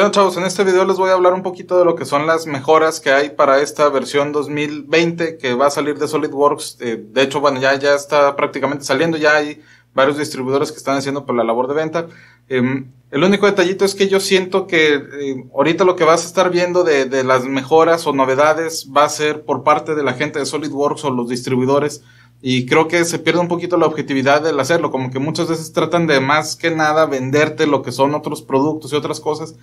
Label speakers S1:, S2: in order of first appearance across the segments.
S1: Bueno chavos, en este video les voy a hablar un poquito de lo que son las mejoras que hay para esta versión 2020 que va a salir de SolidWorks. Eh, de hecho, bueno, ya, ya está prácticamente saliendo, ya hay varios distribuidores que están haciendo por la labor de venta. Em, el único detallito es que yo siento que eh, ahorita lo que vas a estar viendo de, de, las mejoras o novedades va a ser por parte de la gente de SolidWorks o los distribuidores. Y creo que se pierde un poquito la objetividad del hacerlo, como que muchas veces tratan de más que nada venderte lo que son otros productos y otras cosas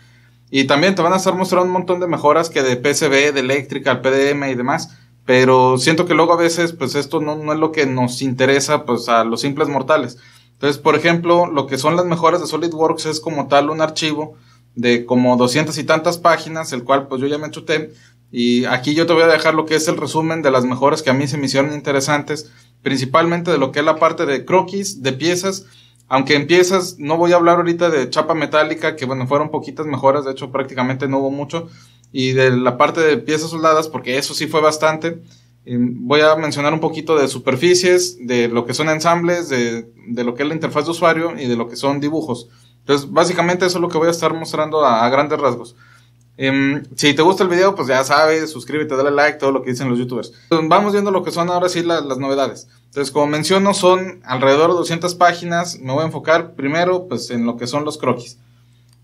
S1: y también te van a estar mostrando un montón de mejoras que de PCB, de eléctrica, al PDM y demás. Pero siento que luego a veces, pues esto no, no es lo que nos interesa, pues a los simples mortales. Entonces, por ejemplo, lo que son las mejoras de SolidWorks es como tal un archivo de como doscientas y tantas páginas, el cual pues yo ya me chuté. Y aquí yo te voy a dejar lo que es el resumen de las mejoras que a mí se me hicieron interesantes, principalmente de lo que es la parte de croquis, de piezas aunque empiezas, no voy a hablar ahorita de chapa metálica, que bueno, fueron poquitas mejoras, de hecho prácticamente no hubo mucho, y de la parte de piezas soldadas, porque eso sí fue bastante. Em, voy a mencionar un poquito de superficies, de lo que son ensambles, de, de lo que es la interfaz de usuario y de lo que son dibujos. Entonces, básicamente eso es lo que voy a estar mostrando a grandes rasgos. Em, si te gusta el video, pues ya sabes, suscríbete, dale like, todo lo que dicen los youtubers. vamos viendo lo que son ahora sí las, novedades. Entonces, como menciono, son alrededor de 200 páginas. Me voy a enfocar primero pues, en lo que son los croquis.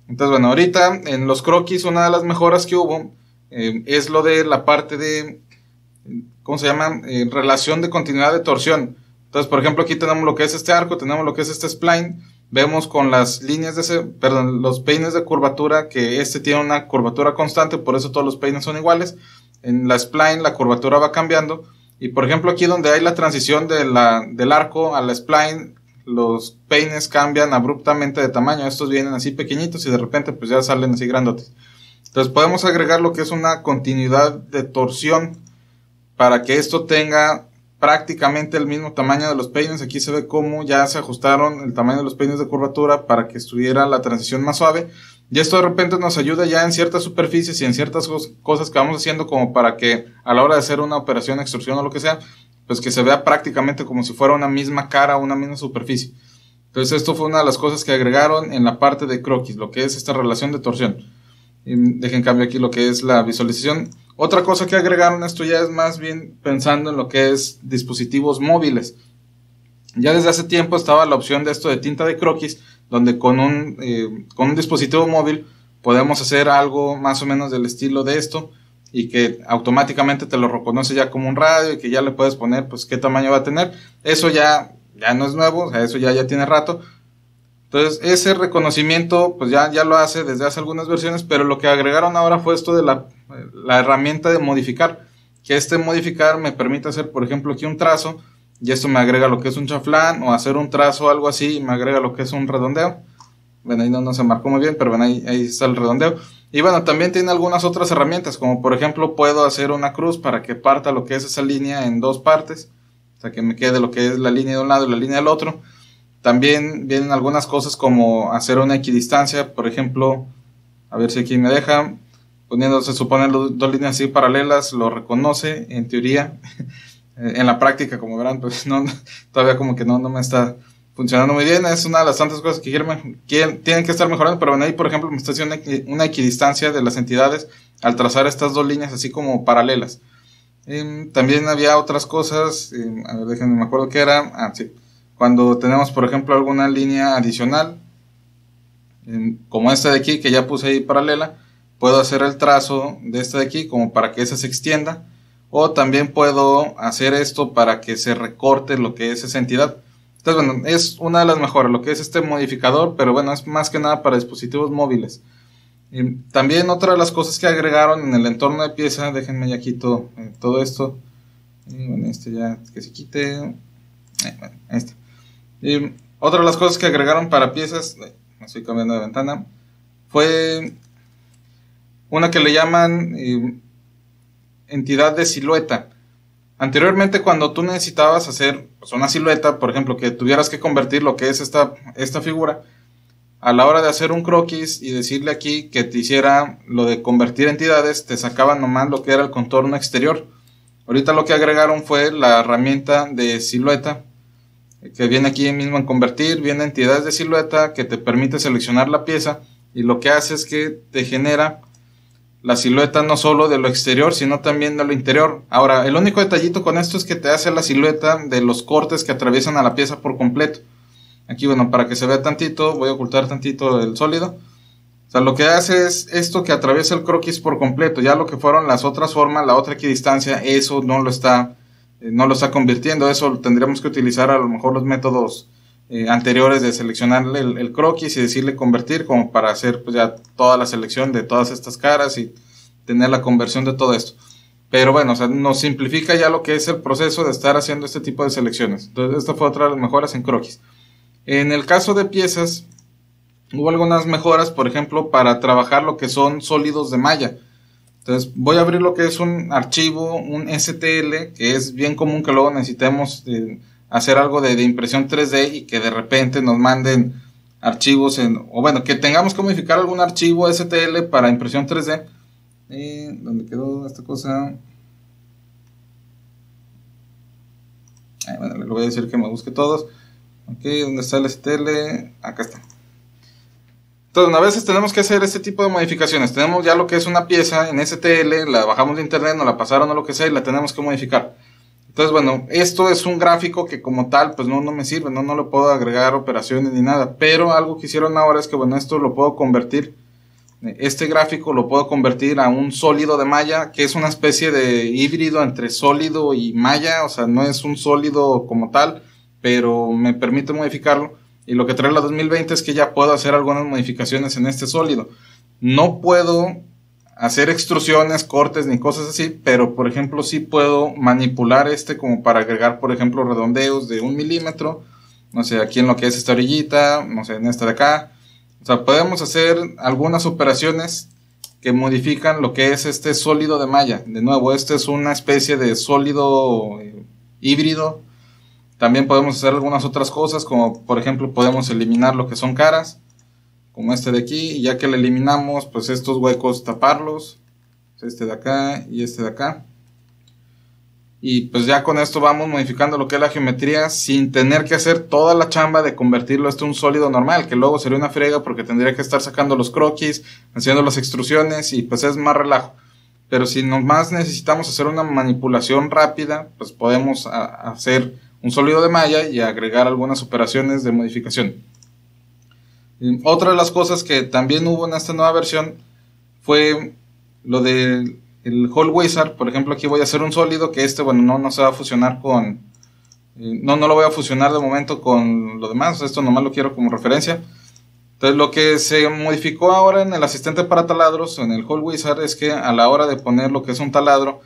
S1: Entonces, bueno, ahorita en los croquis una de las mejoras que hubo em, es lo de la parte de, ¿cómo se llama? Eh, relación de continuidad de torsión. Entonces, por ejemplo, aquí tenemos lo que es este arco, tenemos lo que es este spline vemos con las líneas de ese, perdón, los peines de curvatura, que este tiene una curvatura constante, por eso todos los peines son iguales. En la spline la curvatura va cambiando. Y por ejemplo aquí donde hay la transición de la, del arco a la spline, los peines cambian abruptamente de tamaño. Estos vienen así pequeñitos y de repente pues ya salen así grandotes. Entonces podemos agregar lo que es una continuidad de torsión para que esto tenga prácticamente el mismo tamaño de los peines. Aquí se ve cómo ya se ajustaron el tamaño de los peines de curvatura para que estuviera la transición más suave. Y esto de repente nos ayuda ya en ciertas superficies y en ciertas cosas que vamos haciendo como para que a la hora de hacer una operación, de extorsión o lo que sea, pues que se vea prácticamente como si fuera una misma cara, una misma superficie. Entonces esto fue una de las cosas que agregaron en la parte de croquis, lo que es esta relación de torsión. Dejen cambio aquí lo que es la visualización. Otra cosa que agregaron esto ya es más bien pensando en lo que es dispositivos móviles. Ya desde hace tiempo estaba la opción de esto de tinta de croquis, donde con un, eh, un dispositivo móvil podemos hacer algo más o menos del estilo de esto y que automáticamente te lo reconoce ya como un radio y que ya le puedes poner pues qué tamaño va a tener. Eso ya, ya no es nuevo, eso ya, ya tiene rato, entonces, ese reconocimiento, pues ya, ya lo hace desde hace algunas versiones, pero lo que agregaron ahora fue esto de la, herramienta de modificar, que este modificar me permite hacer, por ejemplo, aquí un trazo, y esto me agrega lo que es un chaflán, o hacer un trazo, algo así, y me agrega lo que es un redondeo. ven ahí no, se marcó muy bien, pero ven ahí, ahí está el redondeo. Y bueno, también tiene algunas otras herramientas, como por ejemplo puedo hacer una cruz para que parta lo que es esa línea en dos partes, o sea, que me quede lo que es la línea de un lado y la línea del otro. También vienen algunas cosas como hacer una equidistancia, por ejemplo, a ver si aquí me deja, poniéndose se supone, dos líneas así paralelas, lo reconoce en teoría, en la práctica, como verán, pues no, todavía como que no, no me está funcionando muy bien, es una de las tantas cosas que tienen que estar mejorando, pero ven ahí, por ejemplo, me está haciendo una equidistancia de las entidades al trazar estas dos líneas así como paralelas. Em, también había otras cosas, em, a ver, déjenme, me acuerdo qué era, ah, sí, cuando tenemos, por ejemplo, alguna línea adicional, como esta de aquí, que ya puse ahí paralela, puedo hacer el trazo de esta de aquí como para que esa se extienda. O también puedo hacer esto para que se recorte lo que es esa entidad. Entonces, bueno, es una de las mejoras, lo que es este modificador, pero bueno, es más que nada para dispositivos móviles. Y también otra de las cosas que agregaron en el entorno de pieza, déjenme ya quito eh, todo esto. bueno, este ya que se quite. este. Y otra de las cosas que agregaron para piezas, estoy eh, cambiando de ventana, fue una que le llaman eh, entidad de silueta. Anteriormente, cuando tú necesitabas hacer pues, una silueta, por ejemplo, que tuvieras que convertir lo que es esta, esta figura, a la hora de hacer un croquis y decirle aquí que te hiciera lo de convertir entidades, te sacaban nomás lo que era el contorno exterior. Ahorita lo que agregaron fue la herramienta de silueta que viene aquí mismo en convertir, viene entidades de silueta que te permite seleccionar la pieza y lo que hace es que te genera la silueta no solo de lo exterior, sino también de lo interior. Ahora, el único detallito con esto es que te hace la silueta de los cortes que atraviesan a la pieza por completo. Aquí, bueno, para que se vea tantito, voy a ocultar tantito el sólido. O sea, lo que hace es esto que atraviesa el croquis por completo. Ya lo que fueron las otras formas, la otra distancia eso no lo está eh, no lo está convirtiendo. Eso tendríamos que utilizar a lo mejor los métodos eh, anteriores de seleccionar el, croquis y decirle convertir como para hacer pues, ya toda la selección de todas estas caras y tener la conversión de todo esto. Pero bueno, o nos simplifica ya lo que es el proceso de estar haciendo este tipo de selecciones. Entonces, esta fue otra de las mejoras en croquis. En el caso de piezas, hubo algunas mejoras, por ejemplo, para trabajar lo que son sólidos de malla. Entonces voy a abrir lo que es un archivo, un STL, que es bien común que luego necesitemos eh, hacer algo de, impresión 3D y que de repente nos manden archivos en, o bueno, que tengamos que modificar algún archivo STL para impresión 3D. Eh, ¿Dónde quedó esta cosa? bueno, le voy a decir que me busque todos. Ok, ¿dónde está el STL? Acá está. Entonces, a veces tenemos que hacer este tipo de modificaciones. Tenemos ya lo que es una pieza en STL, la bajamos de internet, nos la pasaron o lo que sea y la tenemos que modificar. Entonces, bueno, esto es un gráfico que como tal, pues no, no me sirve, no, no le puedo agregar operaciones ni nada. Pero algo que hicieron ahora es que, bueno, esto lo puedo convertir, este gráfico lo puedo convertir a un sólido de malla, que es una especie de híbrido entre sólido y malla, o sea, no es un sólido como tal, pero me permite modificarlo y lo que trae la 2020 es que ya puedo hacer algunas modificaciones en este sólido. No puedo hacer extrusiones, cortes ni cosas así, pero por ejemplo sí puedo manipular este como para agregar, por ejemplo, redondeos de un milímetro, no sé, aquí en lo que es esta orillita, no sé, en esta de acá. O sea, podemos hacer algunas operaciones que modifican lo que es este sólido de malla. De nuevo, este es una especie de sólido eh, híbrido también podemos hacer algunas otras cosas, como por ejemplo podemos eliminar lo que son caras, como este de aquí, y ya que le eliminamos, pues estos huecos taparlos, pues, este de acá y este de acá. Y pues ya con esto vamos modificando lo que es la geometría sin tener que hacer toda la chamba de convertirlo este un sólido normal, que luego sería una frega porque tendría que estar sacando los croquis, haciendo las extrusiones y pues es más relajo. Pero si nomás necesitamos hacer una manipulación rápida, pues podemos ah, hacer un sólido de malla y agregar algunas operaciones de modificación. Otra de las cosas que también hubo en esta nueva versión fue lo del Hall Wizard. Por ejemplo, aquí voy a hacer un sólido que este, bueno, no, no se va a fusionar con... Eh, no, no lo voy a fusionar de momento con lo demás. Esto nomás lo quiero como referencia. Entonces, lo que se modificó ahora en el asistente para taladros, en el Hall Wizard, es que a la hora de poner lo que es un taladro,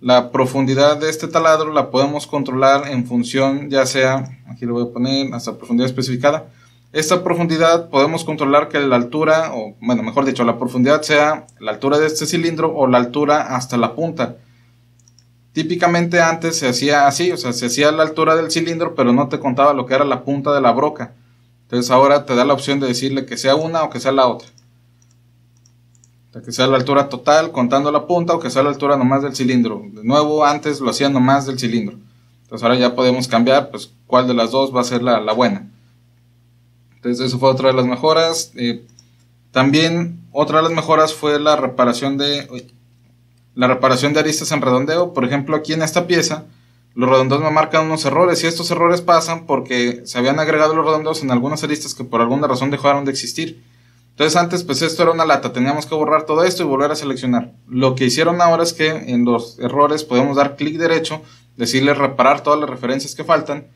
S1: la profundidad de este taladro la podemos controlar en función, ya sea, aquí lo voy a poner hasta profundidad especificada. Esta profundidad podemos controlar que la altura, o bueno, mejor dicho, la profundidad sea la altura de este cilindro o la altura hasta la punta. Típicamente antes se hacía así, o sea, se hacía la altura del cilindro, pero no te contaba lo que era la punta de la broca. Entonces ahora te da la opción de decirle que sea una o que sea la otra que sea la altura total contando la punta o que sea la altura nomás del cilindro. De nuevo, antes lo hacían nomás del cilindro. Entonces ahora ya podemos cambiar, pues cuál de las dos va a ser la, la buena. Entonces eso fue otra de las mejoras. Eh, también otra de las mejoras fue la reparación de la reparación de aristas en redondeo. Por ejemplo, aquí en esta pieza los redondeos me marcan unos errores y estos errores pasan porque se habían agregado los redondeos en algunas aristas que por alguna razón dejaron de existir. Entonces antes pues esto era una lata, teníamos que borrar todo esto y volver a seleccionar. Lo que hicieron ahora es que en los errores podemos dar clic derecho, decirle reparar todas las referencias que faltan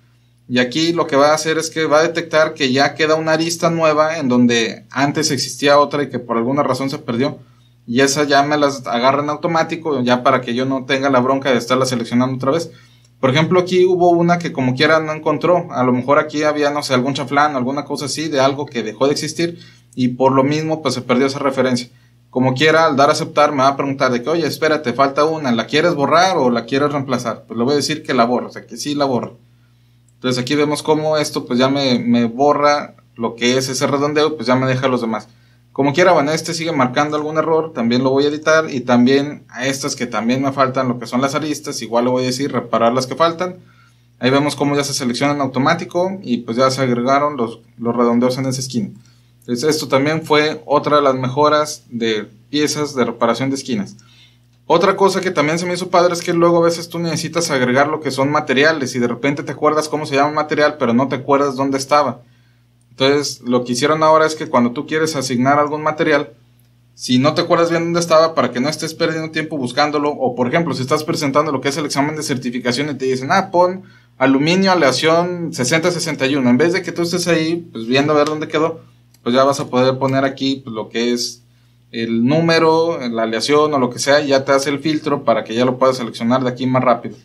S1: y aquí lo que va a hacer es que va a detectar que ya queda una arista nueva en donde antes existía otra y que por alguna razón se perdió y esa ya me las agarra en automático ya para que yo no tenga la bronca de estarla seleccionando otra vez. Por ejemplo, aquí hubo una que como quiera no encontró. A lo mejor aquí había, no sé, algún chaflán, alguna cosa así de algo que dejó de existir y por lo mismo pues se perdió esa referencia. Como quiera, al dar aceptar me va a preguntar de que, oye, espérate, falta una, ¿la quieres borrar o la quieres reemplazar? Pues le voy a decir que la borro, o sea, que sí la borro. Entonces aquí vemos cómo esto pues ya me, borra lo que es ese redondeo, pues ya me deja los demás. Como quiera, bueno, este sigue marcando algún error, también lo voy a editar y también a estas que también me faltan lo que son las aristas, igual le voy a decir reparar las que faltan. Ahí vemos cómo ya se seleccionan automático y pues ya se agregaron los, los redondeos en ese esquina esto también fue otra de las mejoras de piezas de reparación de esquinas. Otra cosa que también se me hizo padre es que luego a veces tú necesitas agregar lo que son materiales y de repente te acuerdas cómo se llama un material, pero no te acuerdas dónde estaba. Entonces, lo que hicieron ahora es que cuando tú quieres asignar algún material, si no te acuerdas bien dónde estaba, para que no estés perdiendo tiempo buscándolo, o por ejemplo, si estás presentando lo que es el examen de certificación y te dicen, ah, pon aluminio aleación 6061, en vez de que tú estés ahí, pues viendo a ver dónde quedó, pues ya vas a poder poner aquí pues, lo que es el número, la aleación o lo que sea, y ya te hace el filtro para que ya lo puedas seleccionar de aquí más rápido.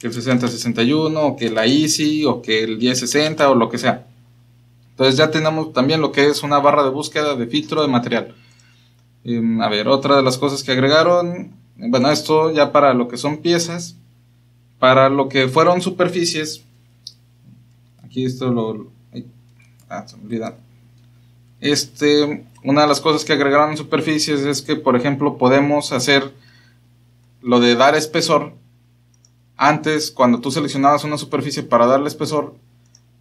S1: Que el 6061, o que la Easy, o que el 1060, o lo que sea. Entonces ya tenemos también lo que es una barra de búsqueda de filtro de material. Em, a ver, otra de las cosas que agregaron, bueno, esto ya para lo que son piezas, para lo que fueron superficies, aquí esto lo... Ah, se este, una de las cosas que agregaron en superficies es que, por ejemplo, podemos hacer lo de dar espesor. Antes, cuando tú seleccionabas una superficie para darle espesor,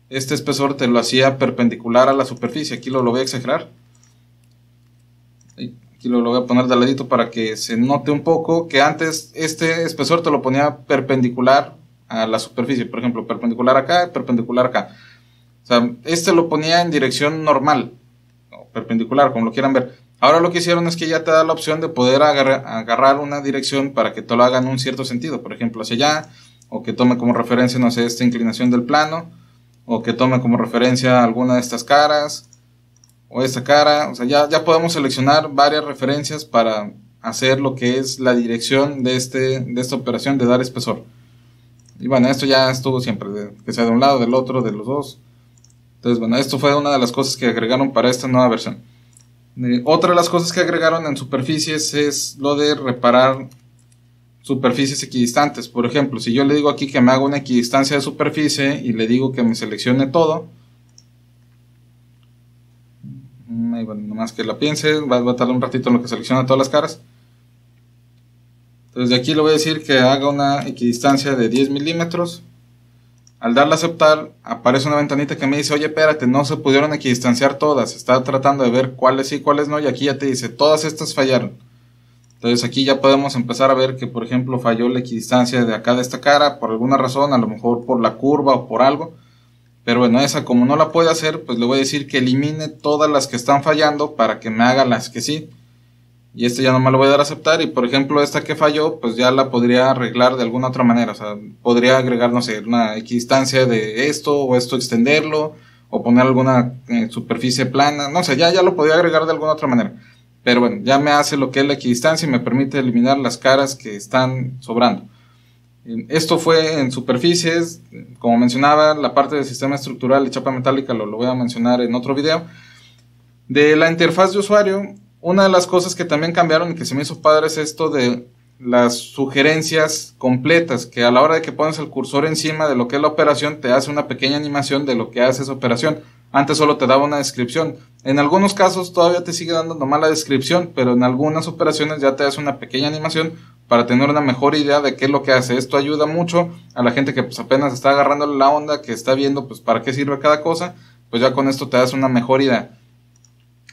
S1: este espesor te lo hacía perpendicular a la superficie. Aquí lo, lo voy a exagerar. Aquí lo, voy a poner de ladito para que se note un poco que antes este espesor te lo ponía perpendicular a la superficie. Por ejemplo, perpendicular acá, perpendicular acá. O sea, este lo ponía en dirección normal perpendicular, como lo quieran ver. Ahora lo que hicieron es que ya te da la opción de poder agarrar, una dirección para que te lo haga en un cierto sentido, por ejemplo, hacia allá, o que tome como referencia, no sé, esta inclinación del plano, o que tome como referencia alguna de estas caras, o esta cara, o sea, ya, podemos seleccionar varias referencias para hacer lo que es la dirección de, este, esta operación de dar espesor. Y bueno, esto ya estuvo siempre, que sea de un lado, del otro, de los dos. Entonces, bueno, esto fue una de las cosas que agregaron para esta nueva versión. Eh, otra de las cosas que agregaron en superficies es lo de reparar superficies equidistantes. Por ejemplo, si yo le digo aquí que me haga una equidistancia de superficie y le digo que me seleccione todo, no mm, bueno, que la piense, va, a tardar un ratito en lo que selecciona todas las caras. Entonces de aquí le voy a decir que haga una equidistancia de 10 milímetros al darle a aceptar, aparece una ventanita que me dice, oye, espérate, no se pudieron equidistanciar todas, está tratando de ver cuáles sí, cuáles no, y aquí ya te dice, todas estas fallaron. Entonces aquí ya podemos empezar a ver que, por ejemplo, falló la equidistancia de acá de esta cara, por alguna razón, a lo mejor por la curva o por algo. Pero bueno, esa como no la puede hacer, pues le voy a decir que elimine todas las que están fallando para que me haga las que sí y este ya no me lo voy a dar a aceptar y por ejemplo esta que falló pues ya la podría arreglar de alguna otra manera, o sea, podría agregar no sé, una equidistancia de esto o esto extenderlo o poner alguna eh, superficie plana, no sé, ya, ya lo podría agregar de alguna otra manera. Pero bueno, ya me hace lo que es la equidistancia y me permite eliminar las caras que están sobrando. Eh, esto fue en superficies, como mencionaba, la parte del sistema estructural y chapa metálica lo, lo voy a mencionar en otro video. De la interfaz de usuario, una de las cosas que también cambiaron y que se me hizo padre es esto de las sugerencias completas, que a la hora de que pones el cursor encima de lo que es la operación, te hace una pequeña animación de lo que hace esa operación. Antes solo te daba una descripción. En algunos casos todavía te sigue dando nomás la descripción, pero en algunas operaciones ya te hace una pequeña animación para tener una mejor idea de qué es lo que hace. Esto ayuda mucho a la gente que pues, apenas está agarrando la onda, que está viendo pues para qué sirve cada cosa, pues ya con esto te das una mejor idea.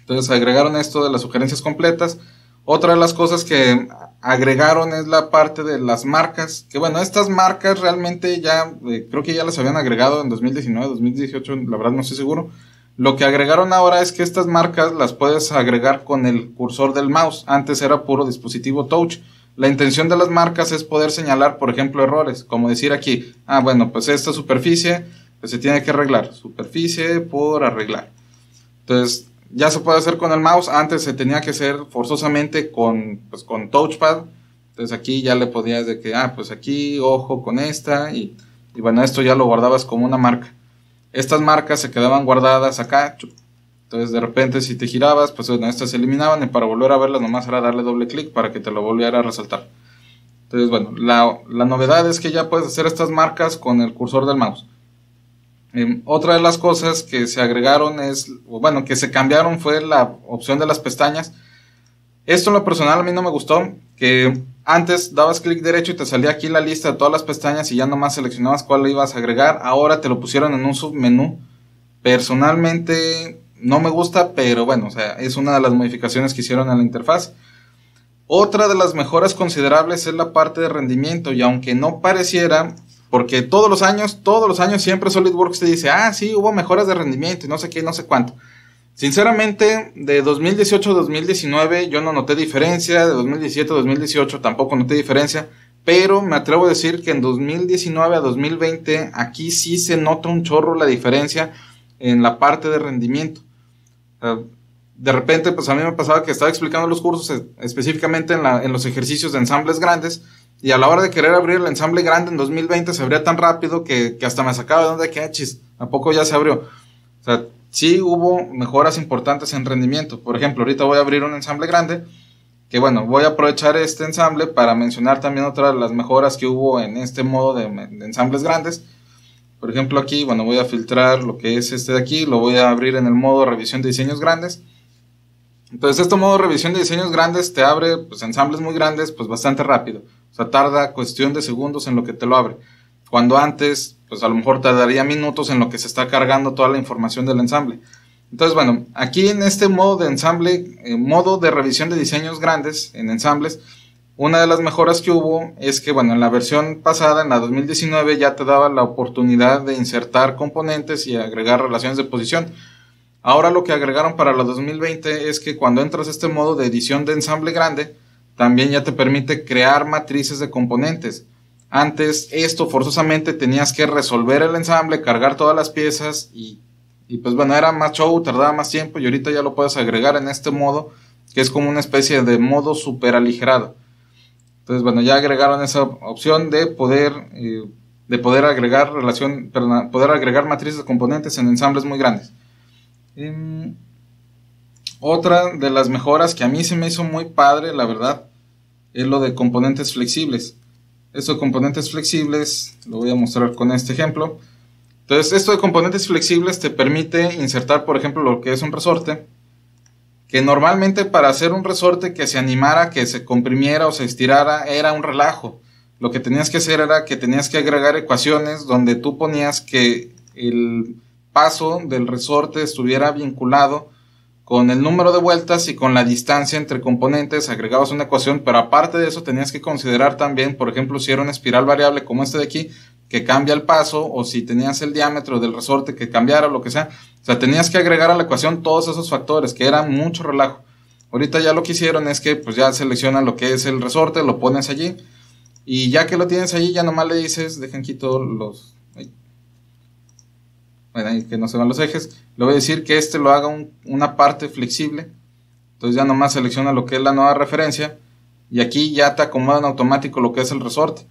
S1: Entonces agregaron esto de las sugerencias completas. Otra de las cosas que agregaron es la parte de las marcas, que bueno, estas marcas realmente ya, eh, creo que ya las habían agregado en 2019, 2018, la verdad no estoy seguro. Lo que agregaron ahora es que estas marcas las puedes agregar con el cursor del mouse, antes era puro dispositivo touch. La intención de las marcas es poder señalar, por ejemplo, errores, como decir aquí, ah, bueno, pues esta superficie pues se tiene que arreglar, superficie por arreglar. Entonces, ya se puede hacer con el mouse. Antes se tenía que hacer forzosamente con, pues, con touchpad. Entonces aquí ya le podías de que, ah, pues aquí, ojo con esta. Y, bueno, esto ya lo guardabas como una marca. Estas marcas se quedaban guardadas acá. Entonces de repente si te girabas, pues bueno, estas se eliminaban y para volver a verlas nomás era darle doble clic para que te lo volviera a resaltar. Entonces bueno, la novedad es que ya puedes hacer estas marcas con el cursor del mouse. Em, otra de las cosas que se agregaron es, bueno, que se cambiaron fue la opción de las pestañas. Esto en lo personal a mí no me gustó, que antes dabas clic derecho y te salía aquí la lista de todas las pestañas y ya nomás seleccionabas cuál ibas a agregar. Ahora te lo pusieron en un submenú. Personalmente no me gusta, pero bueno, o sea, es una de las modificaciones que hicieron a la interfaz. Otra de las mejoras considerables es la parte de rendimiento y aunque no pareciera, porque todos los años, todos los años siempre SolidWorks te dice, ah, sí, hubo mejoras de rendimiento y no sé qué, no sé cuánto. Sinceramente, de 2018 a 2019 yo no noté diferencia, de 2017 a 2018 tampoco noté diferencia, pero me atrevo a decir que en 2019 a 2020 aquí sí se nota un chorro la diferencia en la parte de rendimiento. de repente, pues a mí me pasaba que estaba explicando los cursos eh, específicamente en, en los ejercicios de ensambles grandes y a la hora de querer abrir el ensamble grande en 2020 se abría tan rápido que, hasta me sacaba de donde que ah, ¿a poco ya se abrió? O sea, sí hubo mejoras importantes en rendimiento. Por ejemplo, ahorita voy a abrir un ensamble grande, que bueno, voy a aprovechar este ensamble para mencionar también otras de las mejoras que hubo en este modo de, de ensambles grandes. Por ejemplo, aquí, bueno, voy a filtrar lo que es este de aquí, lo voy a abrir en el modo revisión de diseños grandes. Entonces, este modo revisión de diseños grandes te abre pues, ensambles muy grandes, pues bastante rápido sea, tarda cuestión de segundos en lo que te lo abre. Cuando antes, pues a lo mejor tardaría minutos en lo que se está cargando toda la información del ensamble. Entonces, bueno, aquí en este modo de ensamble, eh, modo de revisión de diseños grandes en ensambles, una de las mejoras que hubo es que, bueno, en la versión pasada, en la 2019, ya te daba la oportunidad de insertar componentes y agregar relaciones de posición. Ahora lo que agregaron para la 2020 es que cuando entras a este modo de edición de ensamble grande, también ya te permite crear matrices de componentes. Antes esto forzosamente tenías que resolver el ensamble, cargar todas las piezas y, y pues bueno, era más show, tardaba más tiempo y ahorita ya lo puedes agregar en este modo que es como una especie de modo super aligerado. Entonces, bueno, ya agregaron esa opción de poder, eh, de poder agregar relación, perdón, poder agregar matrices de componentes en ensambles muy grandes. Em, otra de las mejoras que a mí se me hizo muy padre, la verdad, es lo de componentes flexibles. de componentes flexibles, lo voy a mostrar con este ejemplo. Entonces, esto de componentes flexibles te permite insertar, por ejemplo, lo que es un resorte, que normalmente para hacer un resorte que se animara, que se comprimiera o se estirara, era un relajo. Lo que tenías que hacer era que tenías que agregar ecuaciones donde tú ponías que el paso del resorte estuviera vinculado con el número de vueltas y con la distancia entre componentes agregabas una ecuación, pero aparte de eso tenías que considerar también, por ejemplo, si era una espiral variable como este de aquí, que cambia el paso, o si tenías el diámetro del resorte que cambiara, o lo que sea. O sea, tenías que agregar a la ecuación todos esos factores, que eran mucho relajo. Ahorita ya lo que hicieron es que pues ya selecciona lo que es el resorte, lo pones allí, y ya que lo tienes allí, ya nomás le dices, dejen todos los, que no se van los ejes, le voy a decir que este lo haga una parte flexible, entonces ya nomás selecciona lo que es la nueva referencia y aquí ya te acomoda en automático lo que es el resorte.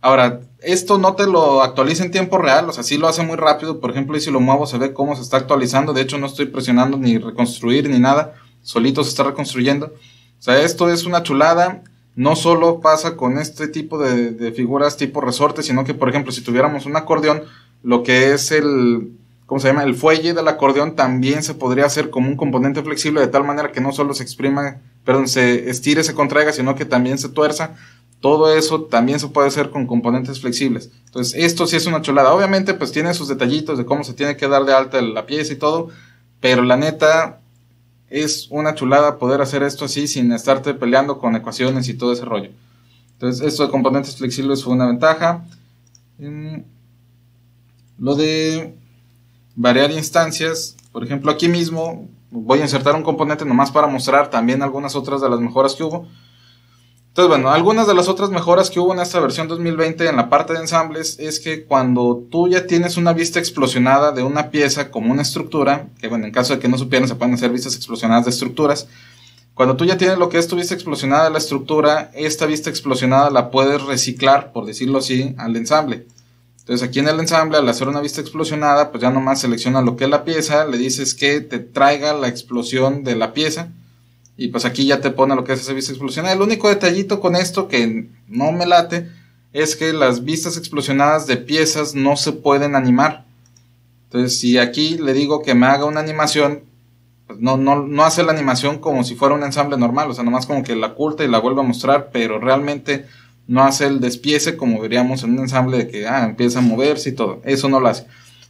S1: Ahora, esto no te lo actualiza en tiempo real, o sea, sí lo hace muy rápido, por ejemplo, y si lo muevo se ve cómo se está actualizando, de hecho no estoy presionando ni reconstruir ni nada, solito se está reconstruyendo. O sea, esto es una chulada, no solo pasa con este tipo de figuras tipo resorte, sino que, por ejemplo, si tuviéramos un acordeón, lo que es el, ¿cómo se llama? El fuelle del acordeón también se podría hacer como un componente flexible de tal manera que no solo se exprima, perdón, se estire, se contraiga, sino que también se tuerza. Todo eso también se puede hacer con componentes flexibles. Entonces, esto sí es una chulada. Obviamente, pues tiene sus detallitos de cómo se tiene que dar de alta la pieza y todo, pero la neta es una chulada poder hacer esto así sin estarte peleando con ecuaciones y todo ese rollo. Entonces, esto de componentes flexibles fue una ventaja. Mm, lo de variar instancias. Por ejemplo, aquí mismo voy a insertar un componente nomás para mostrar también algunas otras de las mejoras que hubo. Entonces, bueno, algunas de las otras mejoras que hubo en esta versión 2020 en la parte de ensambles es que cuando tú ya tienes una vista explosionada de una pieza como una estructura, que bueno, en caso de que no supieran se pueden hacer vistas explosionadas de estructuras, cuando tú ya tienes lo que es tu vista explosionada de la estructura, esta vista explosionada la puedes reciclar, por decirlo así, al ensamble. Entonces aquí en el ensamble, al hacer una vista explosionada, pues ya nomás selecciona lo que es la pieza, le dices que te traiga la explosión de la pieza y pues aquí ya te pone lo que es esa vista explosionada. El único detallito con esto que no me late es que las vistas explosionadas de piezas no se pueden animar. Entonces si aquí le digo que me haga una animación, pues no, no, no hace la animación como si fuera un ensamble normal, o sea, nomás como que la oculta y la vuelve a mostrar, pero realmente no hace el despiece como veríamos en un ensamble de que ah, empieza a moverse y todo. Eso no lo hace.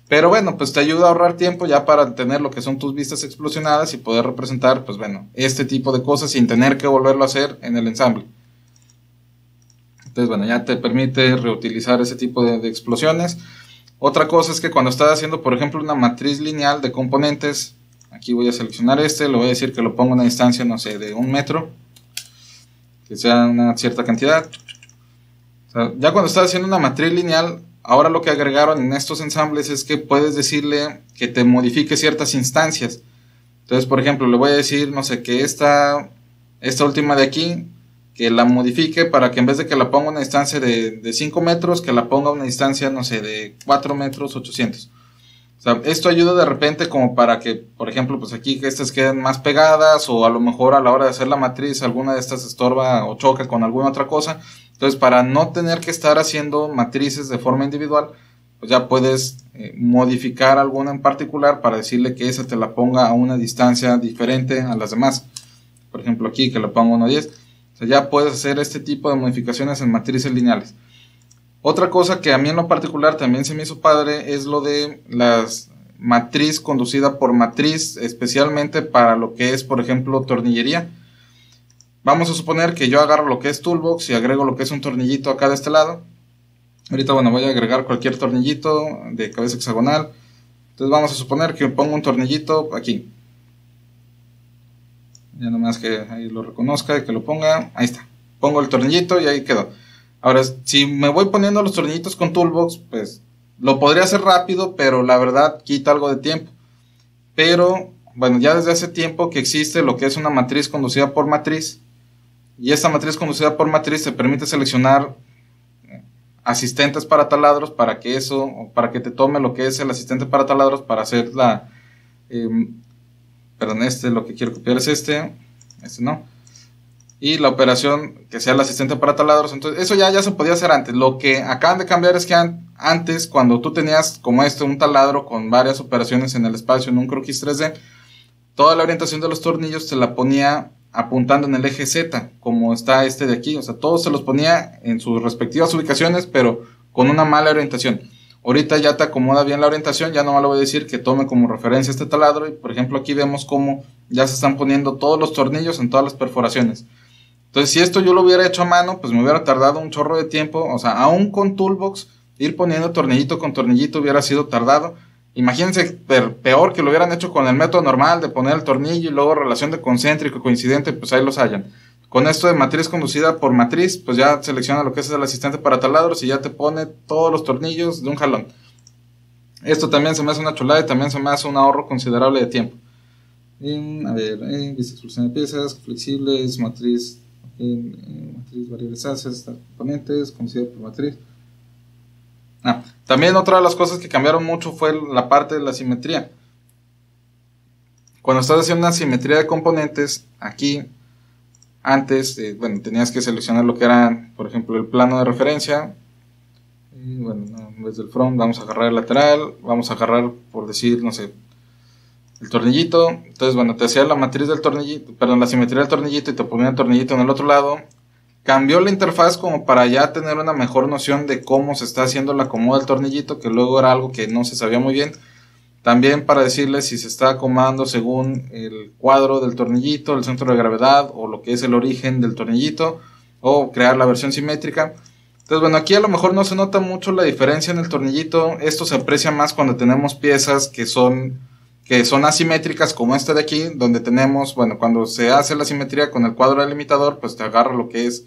S1: Pero bueno, pues te ayuda a ahorrar tiempo ya para tener lo que son tus vistas explosionadas y poder representar, pues bueno, este tipo de cosas sin tener que volverlo a hacer en el ensamble. Entonces, bueno, ya te permite reutilizar ese tipo de, explosiones. Otra cosa es que cuando estás haciendo, por ejemplo, una matriz lineal de componentes, aquí voy a seleccionar este, le voy a decir que lo ponga a una distancia, no sé, de un metro, que sea una cierta cantidad, ya cuando estás haciendo una matriz lineal, ahora lo que agregaron en estos ensambles es que puedes decirle que te modifique ciertas instancias. Entonces, por ejemplo, le voy a decir, no sé, que esta, esta última de aquí, que la modifique para que en vez de que la ponga una distancia de, 5 metros, que la ponga una distancia, no sé, de 4 metros 800. O esto ayuda de repente como para que, por ejemplo, pues aquí que estas queden más pegadas o a lo mejor a la hora de hacer la matriz alguna de estas estorba o choca con alguna otra cosa. Entonces, para no tener que estar haciendo matrices de forma individual, pues ya puedes eh, modificar alguna en particular para decirle que esa te la ponga a una distancia diferente a las demás. Por ejemplo, aquí que le pongo 1 10. O sea, ya puedes hacer este tipo de modificaciones en matrices lineales. Otra cosa que a mí en lo particular también se me hizo padre es lo de las matriz conducida por matriz, especialmente para lo que es, por ejemplo, tornillería Vamos a suponer que yo agarro lo que es toolbox y agrego lo que es un tornillito acá de este lado. Ahorita, bueno, voy a agregar cualquier tornillito de cabeza hexagonal. Entonces vamos a suponer que pongo un tornillito aquí. Ya nomás que ahí lo reconozca y que lo ponga. Ahí está. Pongo el tornillito y ahí quedó. Ahora, si me voy poniendo los tornillitos con toolbox, pues lo podría hacer rápido, pero la verdad quita algo de tiempo. Pero, bueno, ya desde hace tiempo que existe lo que es una matriz conducida por matriz y esta matriz conducida por matriz te permite seleccionar asistentes para taladros para que eso, para que te tome lo que es el asistente para taladros para hacer la, em, perdón, este lo que quiero copiar es este, este no, y la operación que sea el asistente para taladros, entonces eso ya, ya se podía hacer antes, lo que acaban de cambiar es que antes cuando tú tenías como este un taladro con varias operaciones en el espacio en un croquis 3D, toda la orientación de los tornillos te la ponía apuntando en el eje Z, como está este de aquí. O sea, todos se los ponía en sus respectivas ubicaciones, pero con una mala orientación. Ahorita ya te acomoda bien la orientación, ya no lo voy a decir que tome como referencia este taladro. Y por ejemplo, aquí vemos cómo ya se están poniendo todos los tornillos en todas las perforaciones. Entonces, si esto yo lo hubiera hecho a mano, pues me hubiera tardado un chorro de tiempo. O sea, aún con Toolbox, ir poniendo tornillito con tornillito hubiera sido tardado. Imagínense peor que lo hubieran hecho con el método normal de poner el tornillo y luego relación de concéntrico coincidente, pues ahí los hallan. Con esto de matriz conducida por matriz, pues ya selecciona lo que es el asistente para taladros y ya te pone todos los tornillos de un jalón. Esto también se me hace una chulada y también se me hace un ahorro considerable de tiempo. Mm, a ver, eh, de piezas, flexibles, matriz, eh, eh, matriz variables, componentes, conducida por matriz. Ah, también otra de las cosas que cambiaron mucho fue la parte de la simetría. Cuando estás haciendo una simetría de componentes, aquí antes, eh, bueno, tenías que seleccionar lo que era, por ejemplo, el plano de referencia. Y bueno, en vez del front vamos a agarrar el lateral, vamos a agarrar, por decir, no sé, el tornillito. Entonces, bueno, te hacía la matriz del tornillito, perdón, la simetría del tornillito y te ponía el tornillito en el otro lado cambió la interfaz como para ya tener una mejor noción de cómo se está haciendo la comoda del tornillito, que luego era algo que no se sabía muy bien. También para decirles si se está comando según el cuadro del tornillito, el centro de gravedad o lo que es el origen del tornillito o crear la versión simétrica. Entonces, bueno, aquí a lo mejor no se nota mucho la diferencia en el tornillito. Esto se aprecia más cuando tenemos piezas que son, que son asimétricas, como esta de aquí, donde tenemos, bueno, cuando se hace la simetría con el cuadro limitador pues te agarra lo que es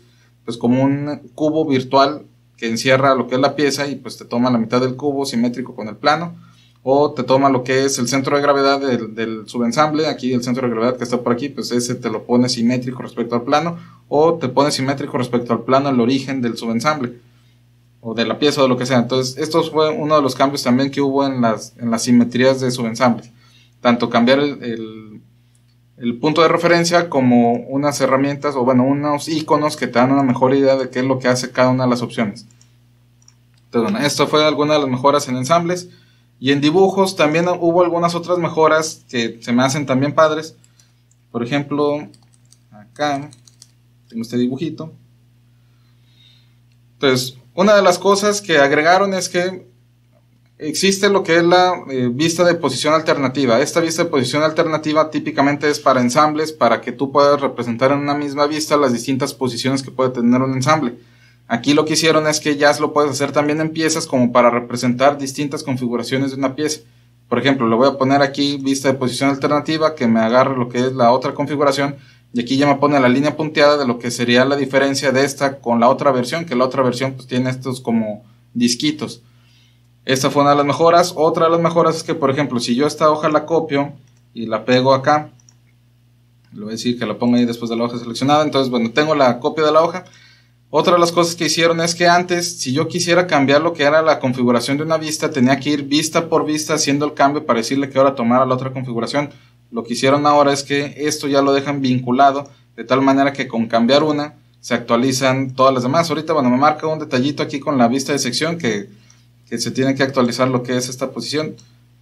S1: pues como un cubo virtual que encierra lo que es la pieza y pues te toma la mitad del cubo simétrico con el plano o te toma lo que es el centro de gravedad del, subensamble, aquí el centro de gravedad que está por aquí, pues ese te lo pone simétrico respecto al plano, o te pone simétrico respecto al plano el origen del subensamble, o de la pieza o lo que sea. Entonces, esto fue uno de los cambios también que hubo en las, en las simetrías de subensamble, tanto cambiar el el punto de referencia como unas herramientas o bueno, unos iconos que te dan una mejor idea de qué es lo que hace cada una de las opciones. Entonces, bueno, esto fue alguna de las mejoras en ensambles. Y en dibujos también hubo algunas otras mejoras que se me hacen también padres. Por ejemplo, acá tengo este dibujito. Entonces, una de las cosas que agregaron es que existe lo que es la eh, vista de posición alternativa. Esta vista de posición alternativa típicamente es para ensambles, para que tú puedas representar en una misma vista las distintas posiciones que puede tener un ensamble. Aquí lo que hicieron es que ya lo puedes hacer también en piezas como para representar distintas configuraciones de una pieza. Por ejemplo, le voy a poner aquí vista de posición alternativa que me agarre lo que es la otra configuración y aquí ya me pone la línea punteada de lo que sería la diferencia de esta con la otra versión, que la otra versión pues tiene estos como disquitos. Esta fue una de las mejoras. Otra de las mejoras es que, por ejemplo, si yo esta hoja la copio y la pego acá, le voy a decir que la ponga ahí después de la hoja seleccionada. Entonces, bueno, tengo la copia de la hoja. Otra de las cosas que hicieron es que antes, si yo quisiera cambiar lo que era la configuración de una vista, tenía que ir vista por vista haciendo el cambio para decirle que ahora tomara la otra configuración. Lo que hicieron ahora es que esto ya lo dejan vinculado, de tal manera que con cambiar una se actualizan todas las demás. Ahorita, bueno, me marca un detallito aquí con la vista de sección que que se tiene que actualizar lo que es esta posición.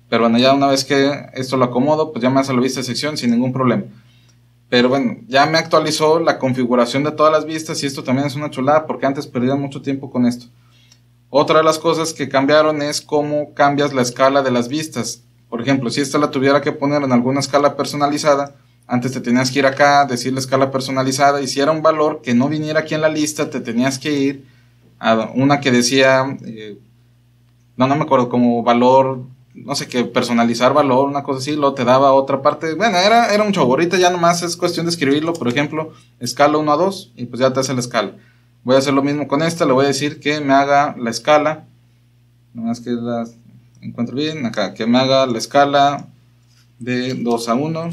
S1: Pero bueno, ya una vez que esto lo acomodo, pues ya me hace la vista de sección sin ningún problema. Pero bueno, ya me actualizó la configuración de todas las vistas y esto también es una chulada porque antes perdía mucho tiempo con esto. Otra de las cosas que cambiaron es cómo cambias la escala de las vistas. Por ejemplo, si esta la tuviera que poner en alguna escala personalizada, antes te tenías que ir acá, decir la escala personalizada, y si era un valor que no viniera aquí en la lista, te tenías que ir a una que decía eh, no, no me acuerdo, como valor, no sé qué, personalizar valor, una cosa así, Lo te daba otra parte. Bueno, era, era un show, ahorita ya nomás es cuestión de escribirlo, por ejemplo, escala 1 a 2 y pues ya te hace la escala. Voy a hacer lo mismo con esta, le voy a decir que me haga la escala, nomás que la encuentro bien, acá, que me haga la escala de 2 a 1.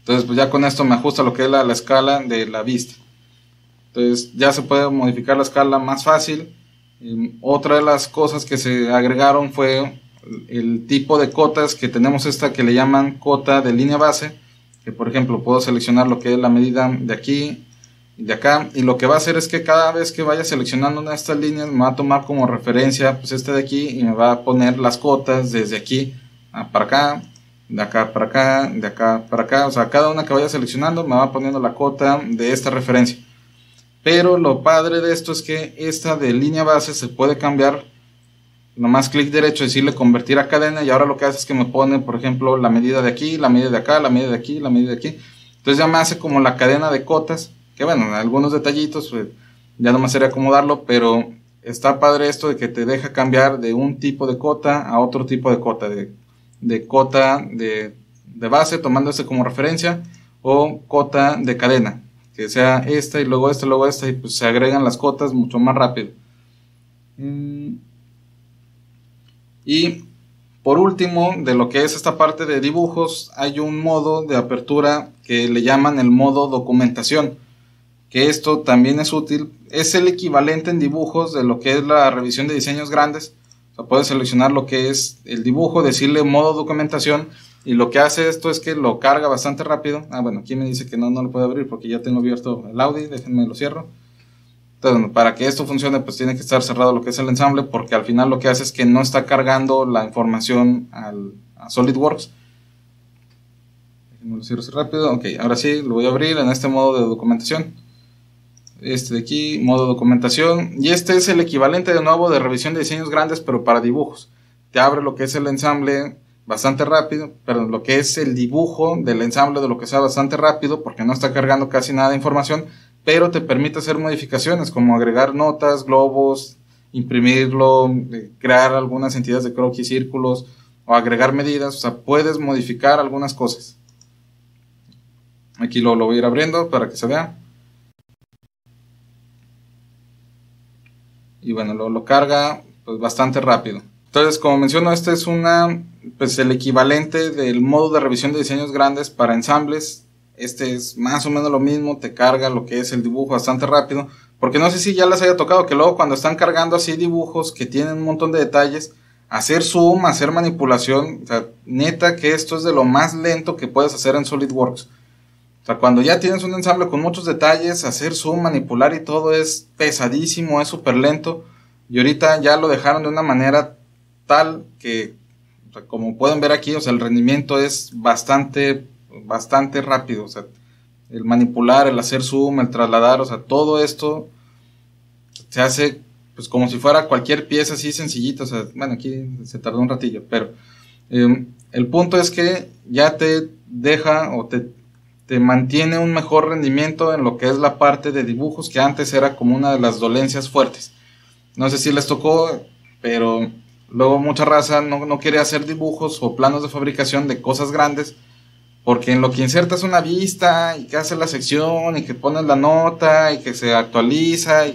S1: Entonces, pues ya con esto me ajusta lo que es la, la escala de la vista. Entonces, ya se puede modificar la escala más fácil Em, otra de las cosas que se agregaron fue el tipo de cotas que tenemos esta que le llaman cota de línea base, que por ejemplo puedo seleccionar lo que es la medida de aquí y de acá, y lo que va a hacer es que cada vez que vaya seleccionando una de estas líneas me va a tomar como referencia pues esta de aquí y me va a poner las cotas desde aquí ah, para acá, de acá para acá, de acá para acá, o sea, cada una que vaya seleccionando me va poniendo la cota de esta referencia. Pero lo padre de esto es que esta de línea base se puede cambiar. Nomás clic derecho y decirle convertir a cadena. Y ahora lo que hace es que me pone, por ejemplo, la medida de aquí, la medida de acá, la medida de aquí, la medida de aquí. Entonces ya me hace como la cadena de cotas. Que bueno, algunos detallitos, pues, ya nomás sería acomodarlo. Pero está padre esto de que te deja cambiar de un tipo de cota a otro tipo de cota. De, cota de, de base, tomándose como referencia. O cota de cadena que sea esta y luego esta y luego esta y pues se agregan las cotas mucho más rápido. Mm. Y por último, de lo que es esta parte de dibujos, hay un modo de apertura que le llaman el modo documentación, que esto también es útil, es el equivalente en dibujos de lo que es la revisión de diseños grandes. O sea, puedes seleccionar lo que es el dibujo, decirle modo documentación y lo que hace esto es que lo carga bastante rápido. Ah, bueno, aquí me dice que no, no lo puede abrir porque ya tengo abierto el Audi, déjenme lo cierro. Entonces, para que esto funcione, pues tiene que estar cerrado lo que es el ensamble, porque al final lo que hace es que no está cargando la información al, a SolidWorks. Déjenme lo cierro así rápido. Ok, ahora sí, lo voy a abrir en este modo de documentación. Este de aquí, modo documentación. Y este es el equivalente de nuevo de revisión de diseños grandes, pero para dibujos. Te abre lo que es el ensamble bastante rápido, pero lo que es el dibujo del ensamble de lo que sea bastante rápido, porque no está cargando casi nada de información, pero te permite hacer modificaciones como agregar notas, globos, imprimirlo, eh, crear algunas entidades de croquis, círculos o agregar medidas, o sea, puedes modificar algunas cosas. Aquí lo, lo voy a ir abriendo para que se vea. Y bueno, lo, carga pues, bastante rápido. Entonces, como menciono, esta es una pues el equivalente del modo de revisión de diseños grandes para ensambles. Este es más o menos lo mismo, te carga lo que es el dibujo bastante rápido. Porque no sé si ya les haya tocado que luego cuando están cargando así dibujos que tienen un montón de detalles, hacer zoom, hacer manipulación, o sea, neta que esto es de lo más lento que puedes hacer en SolidWorks. O sea, cuando ya tienes un ensamble con muchos detalles, hacer zoom, manipular y todo es pesadísimo, es súper lento. Y ahorita ya lo dejaron de una manera tal que como pueden ver aquí, o sea, el rendimiento es bastante, bastante rápido. O sea, el manipular, el hacer zoom, el trasladar, o sea, todo esto se hace pues como si fuera cualquier pieza así sencillita. O sea, bueno, aquí se tardó un ratillo, pero em, el punto es que ya te deja o te, te mantiene un mejor rendimiento en lo que es la parte de dibujos que antes era como una de las dolencias fuertes. No sé si les tocó, pero Luego mucha raza no, no, quiere hacer dibujos o planos de fabricación de cosas grandes, porque en lo que insertas una vista y que hace la sección y que pones la nota y que se actualiza,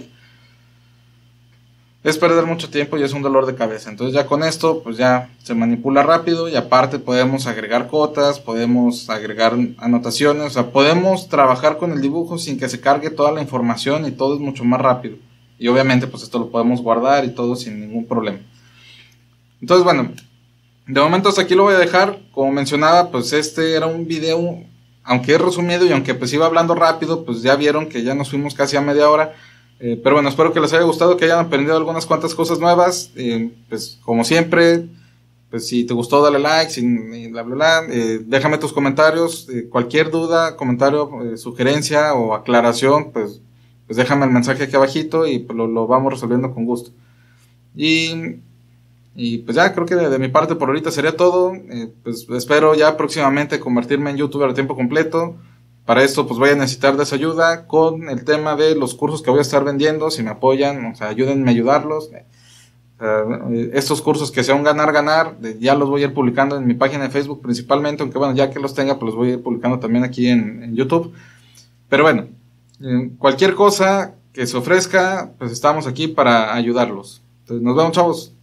S1: es perder mucho tiempo y es un dolor de cabeza. Entonces ya con esto, pues ya se manipula rápido y aparte podemos agregar cotas, podemos agregar anotaciones, o sea, podemos trabajar con el dibujo sin que se cargue toda la información y todo es mucho más rápido. Y obviamente pues esto lo podemos guardar y todo sin ningún problema. Entonces, bueno, de momento hasta aquí lo voy a dejar. Como mencionaba, pues este era un video, aunque es resumido y aunque pues iba hablando rápido, pues ya vieron que ya nos fuimos casi a media hora. Eh, pero bueno, espero que les haya gustado, que hayan aprendido algunas cuantas cosas nuevas. Eh, pues como siempre, pues si te gustó dale like, sin bla, bla, bla. Eh, déjame tus comentarios, cualquier duda, comentario, sugerencia o aclaración, pues, pues déjame el mensaje aquí abajito y pues, lo, lo vamos resolviendo con gusto. Y y pues ya creo que de, mi parte por ahorita sería todo. Eh, pues espero ya próximamente convertirme en youtuber a tiempo completo. Para esto pues voy a necesitar de esa ayuda con el tema de los cursos que voy a estar vendiendo. Si me apoyan, o sea, ayúdenme a ayudarlos. Eh, eh, estos cursos que sean ganar, ganar, ya los voy a ir publicando en mi página de Facebook principalmente, aunque bueno, ya que los tenga, pues los voy a ir publicando también aquí en, YouTube. Pero bueno, cualquier cosa que se ofrezca, pues estamos aquí para ayudarlos. Entonces, nos vemos, chavos.